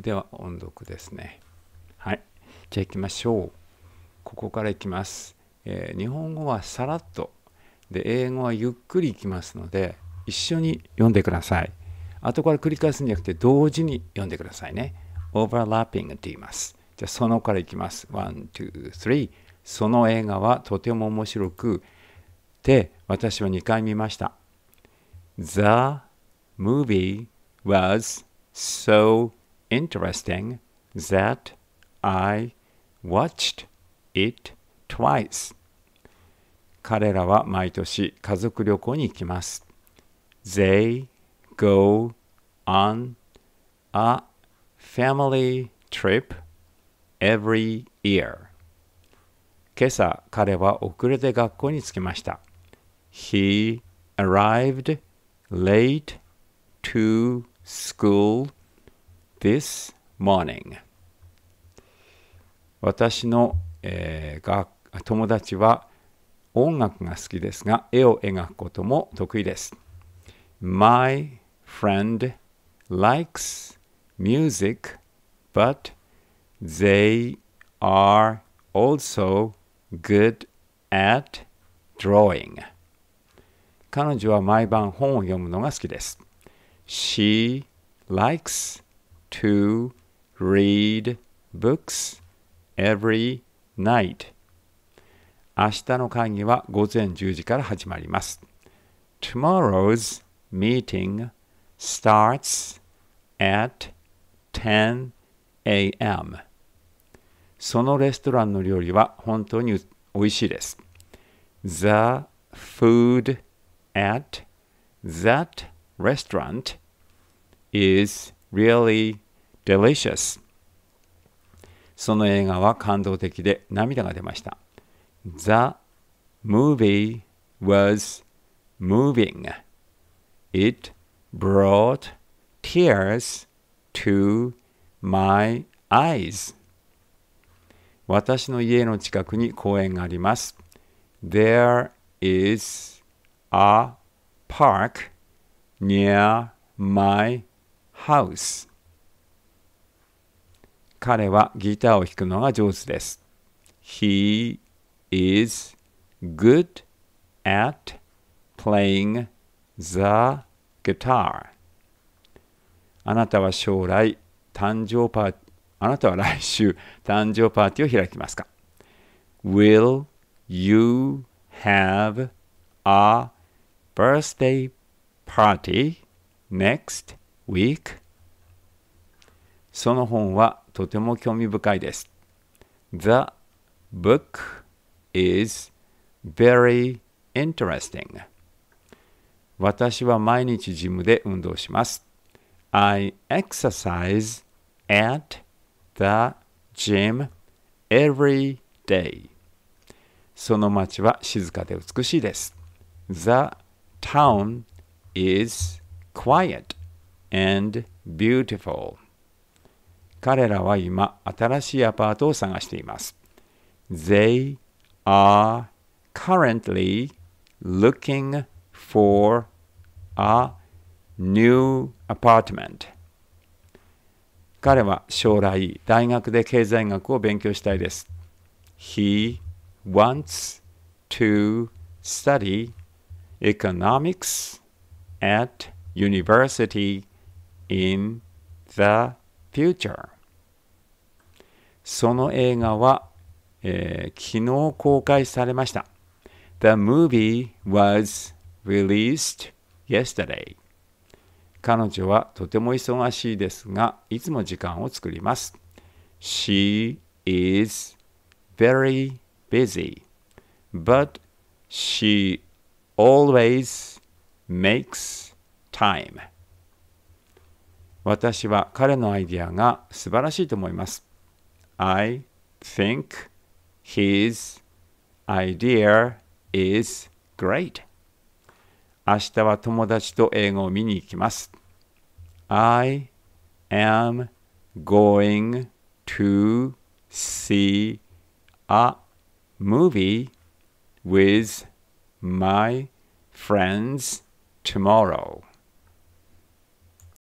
では音読ですね。はい。じゃあ行きましょう。ここからいきます。えー、日本語はさらっとで英語はゆっくりいきますので一緒に読んでください。後から繰り返すんじゃなくて同時に読んでくださいね。オーバーラッピングって言います。じゃあそのからいきます。1、2、3。その映画はとても面白くて私は2回見ました。The movie was so interesting that I watched it twice. 彼らは毎年家族旅行に行きます。They go on a family trip every year. 今朝彼は遅れて学校に着きました。He arrived late to school this morning 私の、えー、が友達は音楽が好きですが絵を描くことも得意です My friend likes music but they are also good at drawing 彼女は毎晩本を読むのが好きです She likes to read books every night 明日の会議は午前10時から始まります。Tomorrow's meeting starts at 10 a.m. そのレストランの料理は本当に美味しいです。The food at that restaurant is really Delicious その映画は感動的で涙が出ました The movie was moving It brought tears to my eyes 私の家の近くに公園があります There is a park near my house 彼はギターを弾くのが上手です。He is good at playing the guitar. あなたは将来誕生パーあなたは来週誕生パーティーを開きますか ?Will you have a birthday party next week? その本はとても興味深いです。The book is very interesting. 私は毎日ジムで運動します。I exercise at the gym every day. その街は静かで美しいです。The town is quiet and beautiful. 彼らは今、新しいアパートを探しています。They are currently looking for a new apartment. 彼は将来、大学で経済学を勉強したいです。He wants to study economics at university in the Future その映画は、えー、昨日公開されました The movie was released yesterday 彼女はとても忙しいですがいつも時間を作ります She is very busy but she always makes time 私は彼のアイディアが素晴らしいと思います。I think his idea is great. 明日は友達と映画を見に行きます。I am going to see a movie with my friends tomorrow.